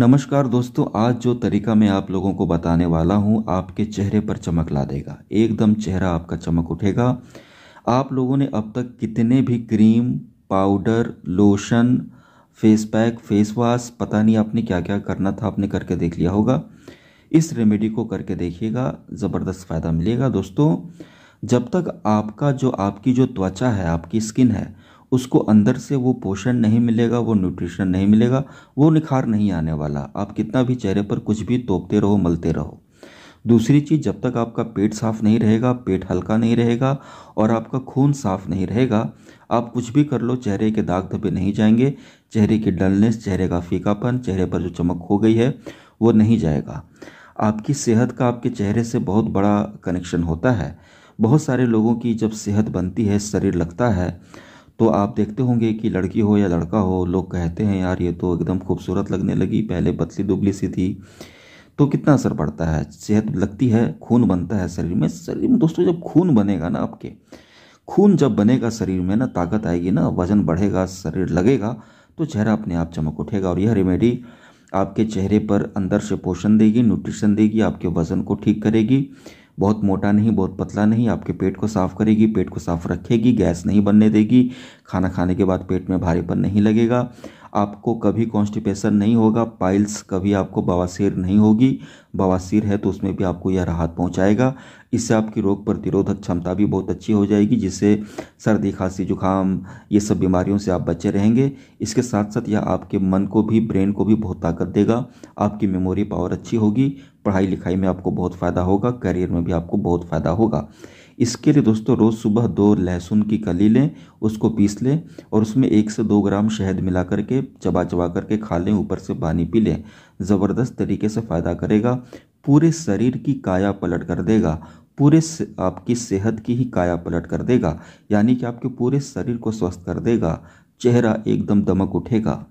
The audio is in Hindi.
नमस्कार दोस्तों आज जो तरीका मैं आप लोगों को बताने वाला हूँ आपके चेहरे पर चमक ला देगा एकदम चेहरा आपका चमक उठेगा आप लोगों ने अब तक कितने भी cream powder lotion face pack face wash पता नहीं आपने क्या क्या करना था आपने करके देख लिया होगा इस रेमेडी को करके देखिएगा ज़बरदस्त फ़ायदा मिलेगा दोस्तों जब तक आपका जो आपकी जो त्वचा है आपकी स्किन है उसको अंदर से वो पोषण नहीं मिलेगा वो न्यूट्रिशन नहीं मिलेगा वो निखार नहीं आने वाला आप कितना भी चेहरे पर कुछ भी तोपते रहो मलते रहो दूसरी चीज़ जब तक आपका पेट साफ नहीं रहेगा पेट हल्का नहीं रहेगा और आपका खून साफ नहीं रहेगा आप कुछ भी कर लो चेहरे के दाग धब्बे नहीं जाएंगे चेहरे की डलनेस चेहरे का फीकापन चेहरे पर जो चमक हो गई है वो नहीं जाएगा आपकी सेहत का आपके चेहरे से बहुत बड़ा कनेक्शन होता है बहुत सारे लोगों की जब सेहत बनती है शरीर लगता है तो आप देखते होंगे कि लड़की हो या लड़का हो लोग कहते हैं यार ये तो एकदम खूबसूरत लगने लगी पहले पतली दुबली सी थी तो कितना असर पड़ता है सेहत लगती है खून बनता है शरीर में शरीर में दोस्तों जब खून बनेगा ना आपके खून जब बनेगा शरीर में ना ताकत आएगी ना वजन बढ़ेगा शरीर लगेगा तो चेहरा अपने आप चमक उठेगा और यह रेमेडी आपके चेहरे पर अंदर से पोषण देगी न्यूट्रिशन देगी आपके वजन को ठीक करेगी बहुत मोटा नहीं बहुत पतला नहीं आपके पेट को साफ करेगी पेट को साफ रखेगी गैस नहीं बनने देगी खाना खाने के बाद पेट में भारीपन नहीं लगेगा आपको कभी कॉन्स्टिपेशन नहीं होगा पाइल्स कभी आपको बवासीर नहीं होगी बवासीर है तो उसमें भी आपको यह राहत पहुंचाएगा इससे आपकी रोग प्रतिरोधक क्षमता भी बहुत अच्छी हो जाएगी जिससे सर्दी खांसी जुकाम ये सब बीमारियों से आप बचे रहेंगे इसके साथ साथ यह आपके मन को भी ब्रेन को भी बहुत ताकत देगा आपकी मेमोरी पावर अच्छी होगी पढ़ाई लिखाई में आपको बहुत फ़ायदा होगा करियर में भी आपको बहुत फ़ायदा होगा इसके लिए दोस्तों रोज़ सुबह दो लहसुन की कली लें उसको पीस लें और उसमें एक से दो ग्राम शहद मिला करके चबा चबा करके खा लें ऊपर से पानी पी लें ज़बरदस्त तरीके से फ़ायदा करेगा पूरे शरीर की काया पलट कर देगा पूरे आपकी सेहत की ही काया पलट कर देगा यानी कि आपके पूरे शरीर को स्वस्थ कर देगा चेहरा एकदम दमक उठेगा